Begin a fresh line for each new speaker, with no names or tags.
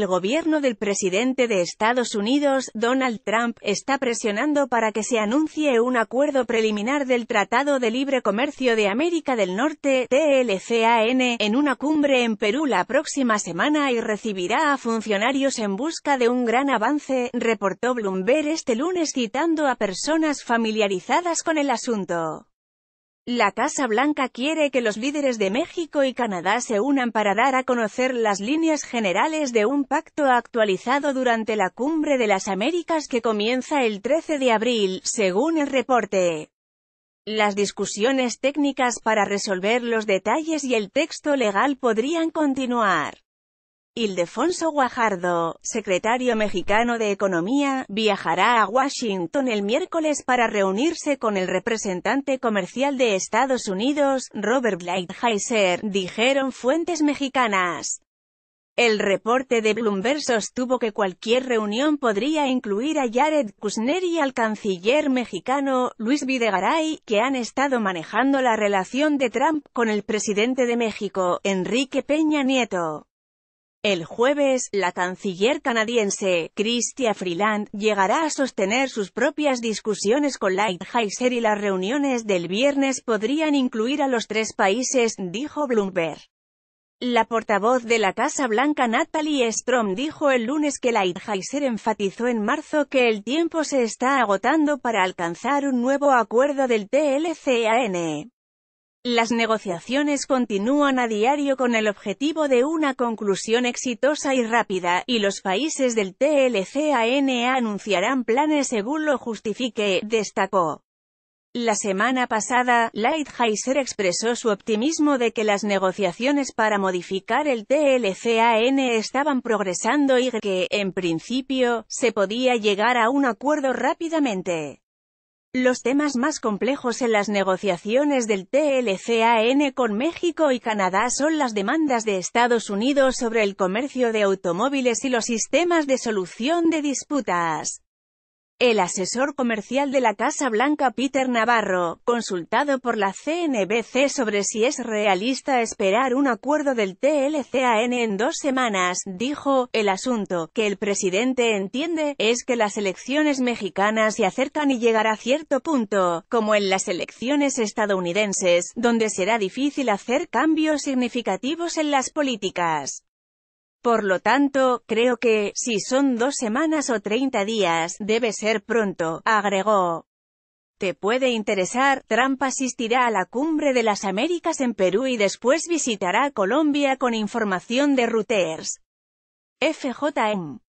El gobierno del presidente de Estados Unidos, Donald Trump, está presionando para que se anuncie un acuerdo preliminar del Tratado de Libre Comercio de América del Norte, TLCAN, en una cumbre en Perú la próxima semana y recibirá a funcionarios en busca de un gran avance, reportó Bloomberg este lunes citando a personas familiarizadas con el asunto. La Casa Blanca quiere que los líderes de México y Canadá se unan para dar a conocer las líneas generales de un pacto actualizado durante la Cumbre de las Américas que comienza el 13 de abril, según el reporte. Las discusiones técnicas para resolver los detalles y el texto legal podrían continuar. Ildefonso Guajardo, secretario mexicano de Economía, viajará a Washington el miércoles para reunirse con el representante comercial de Estados Unidos, Robert Lighthizer, dijeron fuentes mexicanas. El reporte de Bloomberg sostuvo que cualquier reunión podría incluir a Jared Kushner y al canciller mexicano, Luis Videgaray, que han estado manejando la relación de Trump con el presidente de México, Enrique Peña Nieto. El jueves, la canciller canadiense, Chrystia Freeland, llegará a sostener sus propias discusiones con Lighthizer y las reuniones del viernes podrían incluir a los tres países, dijo Bloomberg. La portavoz de la Casa Blanca Natalie Strom dijo el lunes que Lighthizer enfatizó en marzo que el tiempo se está agotando para alcanzar un nuevo acuerdo del TLCAN. Las negociaciones continúan a diario con el objetivo de una conclusión exitosa y rápida, y los países del TLCAN anunciarán planes según lo justifique, destacó. La semana pasada, Lighthizer expresó su optimismo de que las negociaciones para modificar el TLCAN estaban progresando y que, en principio, se podía llegar a un acuerdo rápidamente. Los temas más complejos en las negociaciones del TLCAN con México y Canadá son las demandas de Estados Unidos sobre el comercio de automóviles y los sistemas de solución de disputas. El asesor comercial de la Casa Blanca Peter Navarro, consultado por la CNBC sobre si es realista esperar un acuerdo del TLCAN en dos semanas, dijo, el asunto, que el presidente entiende, es que las elecciones mexicanas se acercan y llegará a cierto punto, como en las elecciones estadounidenses, donde será difícil hacer cambios significativos en las políticas. Por lo tanto, creo que, si son dos semanas o 30 días, debe ser pronto, agregó. Te puede interesar, Trump asistirá a la cumbre de las Américas en Perú y después visitará Colombia con información de Reuters. FJM.